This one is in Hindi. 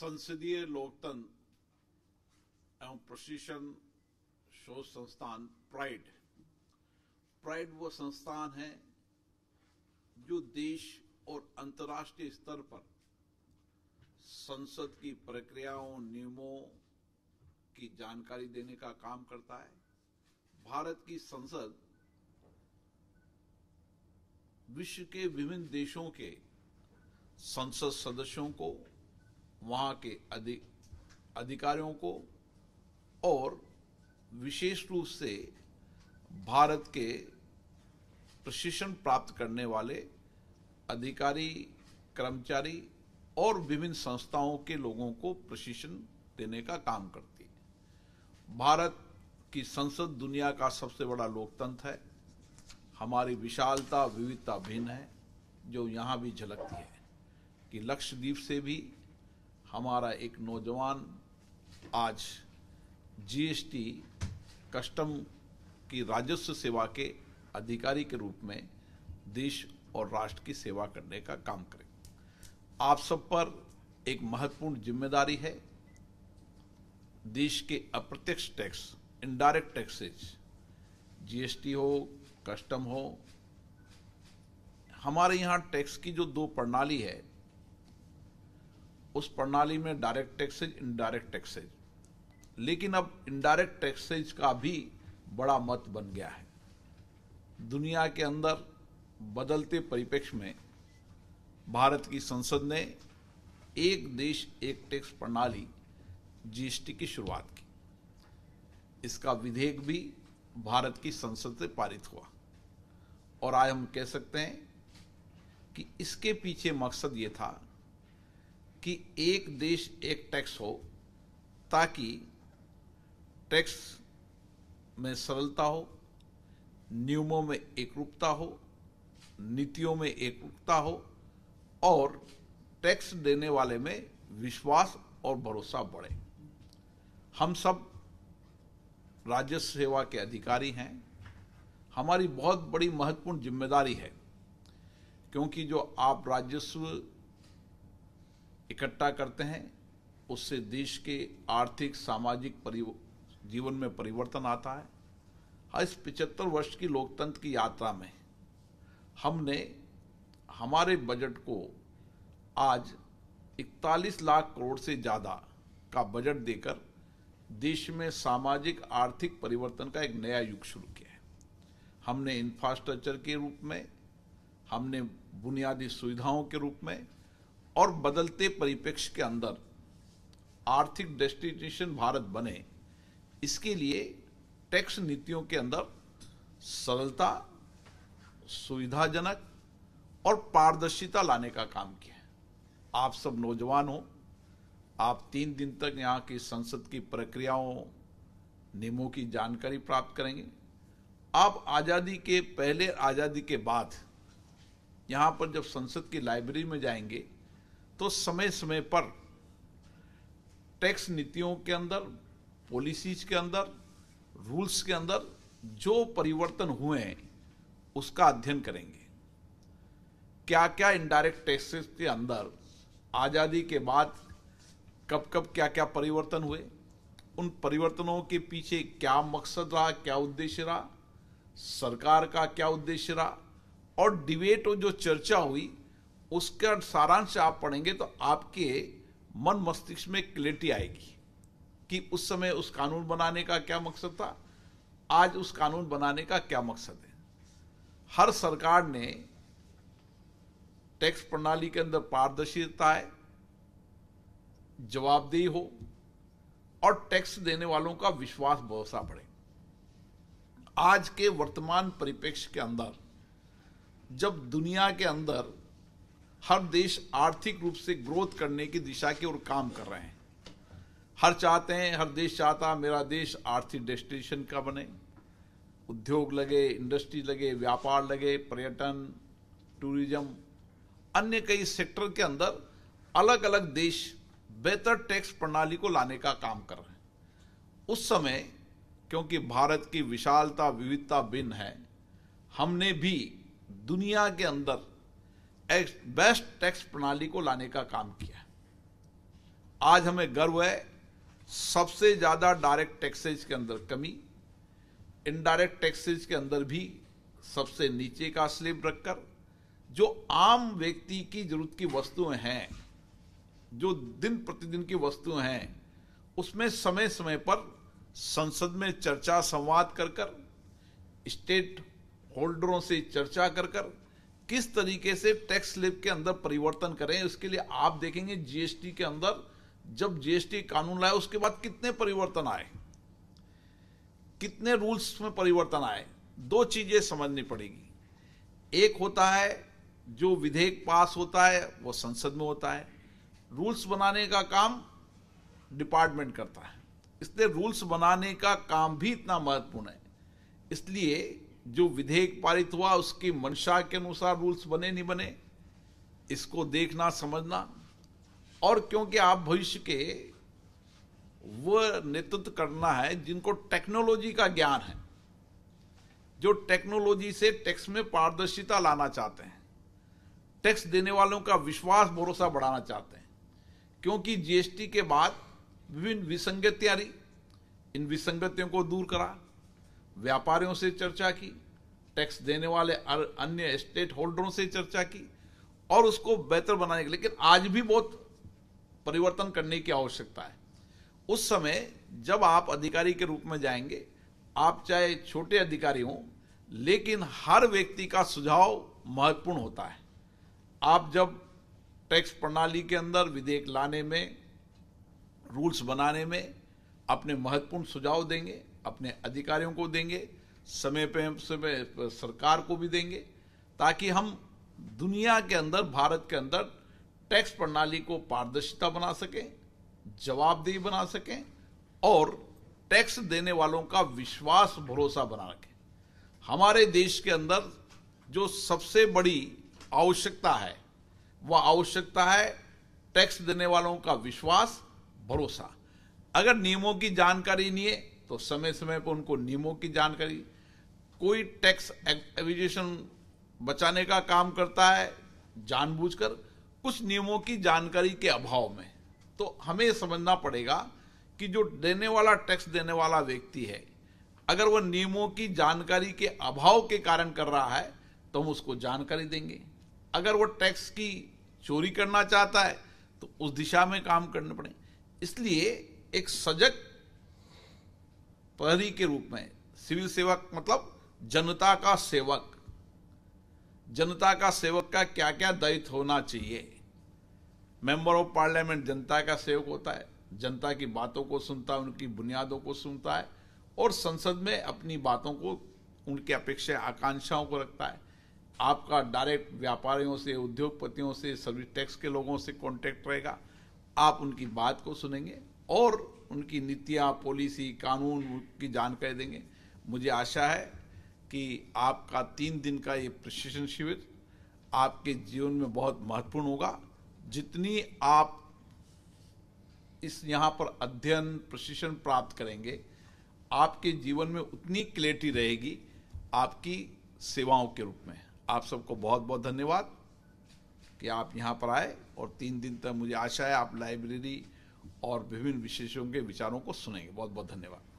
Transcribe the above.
संसदीय लोकतंत्र एवं प्रशिक्षण शोध संस्थान प्राइड प्राइड वो संस्थान है जो देश और अंतर्राष्ट्रीय स्तर पर संसद की प्रक्रियाओं नियमों की जानकारी देने का काम करता है भारत की संसद विश्व के विभिन्न देशों के संसद सदस्यों को वहाँ के अधिक अधिकारियों को और विशेष रूप से भारत के प्रशिक्षण प्राप्त करने वाले अधिकारी कर्मचारी और विभिन्न संस्थाओं के लोगों को प्रशिक्षण देने का काम करती है भारत की संसद दुनिया का सबसे बड़ा लोकतंत्र है हमारी विशालता विविधता भिन्न है जो यहाँ भी झलकती है कि लक्षद्वीप से भी हमारा एक नौजवान आज जीएसटी कस्टम की राजस्व सेवा के अधिकारी के रूप में देश और राष्ट्र की सेवा करने का काम करें आप सब पर एक महत्वपूर्ण जिम्मेदारी है देश के अप्रत्यक्ष टैक्स इनडायरेक्ट टैक्सेज जीएसटी हो कस्टम हो हमारे यहाँ टैक्स की जो दो प्रणाली है उस प्रणाली में डायरेक्ट टैक्सेज इनडायरेक्ट टैक्सेज लेकिन अब इनडायरेक्ट टैक्सेज का भी बड़ा मत बन गया है दुनिया के अंदर बदलते परिप्रेक्ष्य में भारत की संसद ने एक देश एक टैक्स प्रणाली जीएसटी की शुरुआत की इसका विधेयक भी भारत की संसद से पारित हुआ और आज हम कह सकते हैं कि इसके पीछे मकसद ये था कि एक देश एक टैक्स हो ताकि टैक्स में सरलता हो नियमों में एकरूपता हो नीतियों में एकरूपता हो और टैक्स देने वाले में विश्वास और भरोसा बढ़े हम सब राजस्व सेवा के अधिकारी हैं हमारी बहुत बड़ी महत्वपूर्ण जिम्मेदारी है क्योंकि जो आप राजस्व इकट्ठा करते हैं उससे देश के आर्थिक सामाजिक जीवन में परिवर्तन आता है और हाँ, इस पिचहत्तर वर्ष की लोकतंत्र की यात्रा में हमने हमारे बजट को आज 41 लाख करोड़ से ज़्यादा का बजट देकर देश में सामाजिक आर्थिक परिवर्तन का एक नया युग शुरू किया है हमने इंफ्रास्ट्रक्चर के रूप में हमने बुनियादी सुविधाओं के रूप में और बदलते परिप्रेक्ष्य के अंदर आर्थिक डेस्टिनेशन भारत बने इसके लिए टैक्स नीतियों के अंदर सरलता सुविधाजनक और पारदर्शिता लाने का काम किया आप सब नौजवान हो आप तीन दिन तक यहाँ की संसद की प्रक्रियाओं नियमों की जानकारी प्राप्त करेंगे आप आज़ादी के पहले आज़ादी के बाद यहाँ पर जब संसद की लाइब्रेरी में जाएंगे तो समय समय पर टैक्स नीतियों के अंदर पॉलिसीज के अंदर रूल्स के अंदर जो परिवर्तन हुए हैं उसका अध्ययन करेंगे क्या क्या इनडायरेक्ट टैक्सेस के अंदर आज़ादी के बाद कब कब क्या क्या परिवर्तन हुए उन परिवर्तनों के पीछे क्या मकसद रहा क्या उद्देश्य रहा सरकार का क्या उद्देश्य रहा और डिबेट और जो चर्चा हुई उसका सारांश आप पढ़ेंगे तो आपके मन मस्तिष्क में क्लियरिटी आएगी कि उस समय उस कानून बनाने का क्या मकसद था आज उस कानून बनाने का क्या मकसद है हर सरकार ने टैक्स प्रणाली के अंदर पारदर्शिता है जवाबदेही हो और टैक्स देने वालों का विश्वास भरोसा बढ़े आज के वर्तमान परिप्रेक्ष्य के अंदर जब दुनिया के अंदर हर देश आर्थिक रूप से ग्रोथ करने की दिशा की ओर काम कर रहे हैं हर चाहते हैं हर देश चाहता मेरा देश आर्थिक डेस्टिनेशन का बने उद्योग लगे इंडस्ट्री लगे व्यापार लगे पर्यटन टूरिज्म अन्य कई सेक्टर के अंदर अलग अलग देश बेहतर टैक्स प्रणाली को लाने का काम कर रहे हैं उस समय क्योंकि भारत की विशालता विविधता भिन्न है हमने भी दुनिया के अंदर बेस्ट टैक्स प्रणाली को लाने का काम किया आज हमें गर्व है सबसे ज़्यादा डायरेक्ट टैक्सेज के अंदर कमी इनडायरेक्ट टैक्सेज के अंदर भी सबसे नीचे का स्लेब रखकर जो आम व्यक्ति की जरूरत की वस्तुएं हैं जो दिन प्रतिदिन की वस्तुएं हैं उसमें समय समय पर संसद में चर्चा संवाद कर कर स्टेट होल्डरों से चर्चा कर कर किस तरीके से टैक्स स्लिप के अंदर परिवर्तन करें उसके लिए आप देखेंगे जीएसटी के अंदर जब जीएसटी कानून लाए उसके बाद कितने परिवर्तन आए कितने रूल्स में परिवर्तन आए दो चीजें समझनी पड़ेगी एक होता है जो विधेयक पास होता है वो संसद में होता है रूल्स बनाने का काम डिपार्टमेंट करता है इसलिए रूल्स बनाने का काम भी इतना महत्वपूर्ण है इसलिए जो विधेयक पारित हुआ उसकी मंशा के अनुसार रूल्स बने नहीं बने इसको देखना समझना और क्योंकि आप भविष्य के वो नेतृत्व करना है जिनको टेक्नोलॉजी का ज्ञान है जो टेक्नोलॉजी से टैक्स में पारदर्शिता लाना चाहते हैं टैक्स देने वालों का विश्वास भरोसा बढ़ाना चाहते हैं क्योंकि जीएसटी के बाद विभिन्न विसंगतियां रही इन विसंगतियों को दूर करा व्यापारियों से चर्चा की टैक्स देने वाले अन्य स्टेट होल्डरों से चर्चा की और उसको बेहतर बनाने के लेकिन आज भी बहुत परिवर्तन करने की आवश्यकता है उस समय जब आप अधिकारी के रूप में जाएंगे आप चाहे छोटे अधिकारी हों लेकिन हर व्यक्ति का सुझाव महत्वपूर्ण होता है आप जब टैक्स प्रणाली के अंदर विधेयक लाने में रूल्स बनाने में अपने महत्वपूर्ण सुझाव देंगे अपने अधिकारियों को देंगे समय पे समय सरकार को भी देंगे ताकि हम दुनिया के अंदर भारत के अंदर टैक्स प्रणाली को पारदर्शिता बना सकें जवाबदेही बना सकें और टैक्स देने वालों का विश्वास भरोसा बना रखें हमारे देश के अंदर जो सबसे बड़ी आवश्यकता है वह आवश्यकता है टैक्स देने वालों का विश्वास भरोसा अगर नियमों की जानकारी नहीं है तो समय समय पर उनको नियमों की जानकारी कोई टैक्स एविजेशन बचाने का काम करता है जानबूझकर कुछ नियमों की जानकारी के अभाव में तो हमें समझना पड़ेगा कि जो देने वाला टैक्स देने वाला व्यक्ति है अगर वह नियमों की जानकारी के अभाव के कारण कर रहा है तो हम उसको जानकारी देंगे अगर वह टैक्स की चोरी करना चाहता है तो उस दिशा में काम करने पड़े इसलिए एक सजग प्रहरी के रूप में सिविल सेवक मतलब जनता का सेवक जनता का सेवक का क्या क्या दायित्व होना चाहिए मेंबर ऑफ पार्लियामेंट जनता का सेवक होता है जनता की बातों को सुनता है उनकी बुनियादों को सुनता है और संसद में अपनी बातों को उनकी अपेक्षा आकांक्षाओं को रखता है आपका डायरेक्ट व्यापारियों से उद्योगपतियों से सर्विस टैक्स के लोगों से कॉन्टैक्ट रहेगा आप उनकी बात को सुनेंगे और उनकी नीतियाँ पॉलिसी कानून की जानकारी देंगे मुझे आशा है कि आपका तीन दिन का ये प्रशिक्षण शिविर आपके जीवन में बहुत महत्वपूर्ण होगा जितनी आप इस यहाँ पर अध्ययन प्रशिक्षण प्राप्त करेंगे आपके जीवन में उतनी क्लैरिटी रहेगी आपकी सेवाओं के रूप में आप सबको बहुत बहुत धन्यवाद कि आप यहाँ पर आए और तीन दिन तक मुझे आशा है आप लाइब्रेरी और विभिन्न विशेषज्ञों के विचारों को सुनेंगे बहुत बहुत धन्यवाद